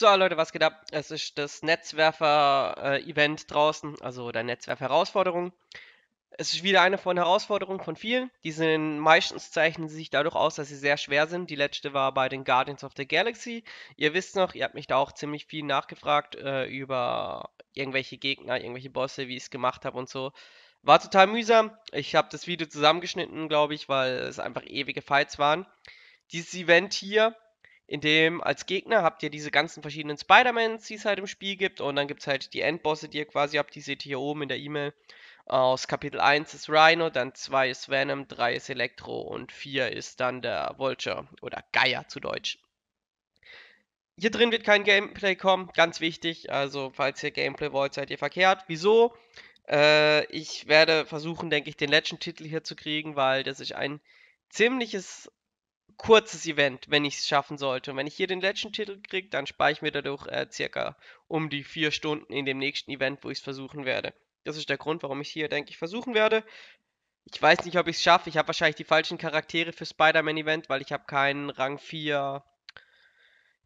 So, Leute, was geht ab? Es ist das Netzwerfer-Event äh, draußen, also der Netzwerfer-Herausforderung. Es ist wieder eine von Herausforderungen von vielen. Die sind meistens zeichnen sie sich dadurch aus, dass sie sehr schwer sind. Die letzte war bei den Guardians of the Galaxy. Ihr wisst noch, ihr habt mich da auch ziemlich viel nachgefragt äh, über irgendwelche Gegner, irgendwelche Bosse, wie ich es gemacht habe und so. War total mühsam. Ich habe das Video zusammengeschnitten, glaube ich, weil es einfach ewige Fights waren. Dieses Event hier in dem als Gegner habt ihr diese ganzen verschiedenen Spider-Mans, die es halt im Spiel gibt. Und dann gibt es halt die Endbosse, die ihr quasi habt. Die seht ihr hier oben in der E-Mail. Aus Kapitel 1 ist Rhino, dann 2 ist Venom, 3 ist Elektro und 4 ist dann der Vulture oder Geier zu Deutsch. Hier drin wird kein Gameplay kommen, ganz wichtig. Also, falls ihr Gameplay wollt, seid ihr verkehrt. Wieso? Äh, ich werde versuchen, denke ich, den Legend-Titel hier zu kriegen, weil das ist ein ziemliches kurzes Event, wenn ich es schaffen sollte. Und wenn ich hier den letzten Titel kriege, dann spare ich mir dadurch äh, circa um die vier Stunden in dem nächsten Event, wo ich es versuchen werde. Das ist der Grund, warum ich hier, denke ich, versuchen werde. Ich weiß nicht, ob ich es schaffe. Ich habe wahrscheinlich die falschen Charaktere für Spider-Man-Event, weil ich habe keinen Rang 4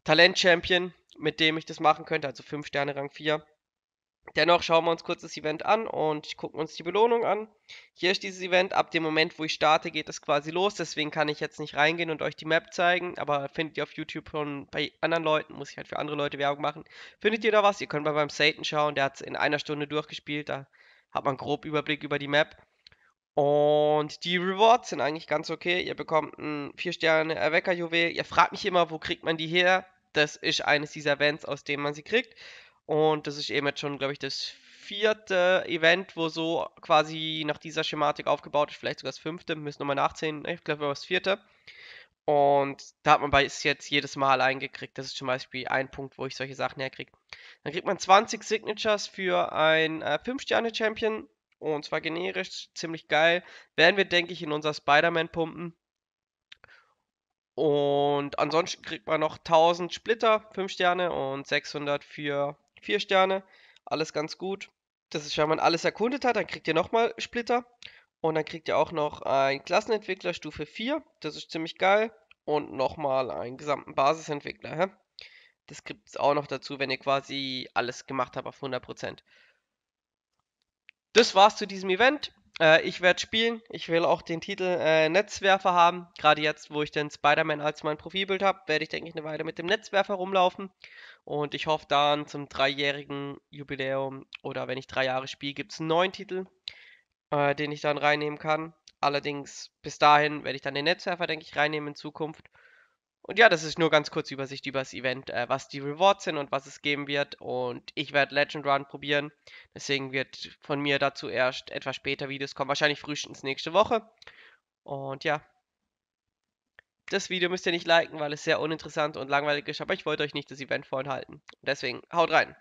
Talent-Champion, mit dem ich das machen könnte. Also 5 Sterne Rang 4. Dennoch schauen wir uns kurz das Event an und gucken uns die Belohnung an. Hier ist dieses Event. Ab dem Moment, wo ich starte, geht es quasi los. Deswegen kann ich jetzt nicht reingehen und euch die Map zeigen. Aber findet ihr auf YouTube von bei anderen Leuten, muss ich halt für andere Leute Werbung machen. Findet ihr da was? Ihr könnt mal beim Satan schauen. Der hat es in einer Stunde durchgespielt. Da hat man grob Überblick über die Map. Und die Rewards sind eigentlich ganz okay. Ihr bekommt ein 4-Sterne-Erwecker-Juwel. Ihr fragt mich immer, wo kriegt man die her? Das ist eines dieser Events, aus denen man sie kriegt. Und das ist eben jetzt schon, glaube ich, das vierte Event, wo so quasi nach dieser Schematik aufgebaut ist. Vielleicht sogar das fünfte, müssen nochmal nachziehen. Ich glaube, das vierte. Und da hat man bei ist jetzt jedes Mal eingekriegt. Das ist zum Beispiel ein Punkt, wo ich solche Sachen herkriege. Dann kriegt man 20 Signatures für ein äh, 5-Sterne-Champion. Und zwar generisch, ziemlich geil. Werden wir, denke ich, in unser Spider-Man pumpen. Und ansonsten kriegt man noch 1000 Splitter, 5 Sterne und 600 für vier Sterne, alles ganz gut. Das ist, wenn man alles erkundet hat, dann kriegt ihr nochmal Splitter. Und dann kriegt ihr auch noch einen Klassenentwickler Stufe 4, das ist ziemlich geil. Und nochmal einen gesamten Basisentwickler. Hä? Das gibt es auch noch dazu, wenn ihr quasi alles gemacht habt auf 100%. Das war's zu diesem Event. Äh, ich werde spielen. Ich will auch den Titel äh, Netzwerfer haben. Gerade jetzt, wo ich den Spider-Man als mein Profilbild habe, werde ich, denke ich, eine Weile mit dem Netzwerfer rumlaufen. Und ich hoffe dann zum dreijährigen Jubiläum oder wenn ich drei Jahre spiele, gibt es einen neuen Titel, äh, den ich dann reinnehmen kann. Allerdings bis dahin werde ich dann den Netzwerfer, denke ich, reinnehmen in Zukunft. Und ja, das ist nur ganz kurz Übersicht über das Event, äh, was die Rewards sind und was es geben wird. Und ich werde Legend Run probieren. Deswegen wird von mir dazu erst etwas später Videos kommen. Wahrscheinlich frühestens nächste Woche. Und ja. Das Video müsst ihr nicht liken, weil es sehr uninteressant und langweilig ist. Aber ich wollte euch nicht das Event vorenthalten. Deswegen haut rein.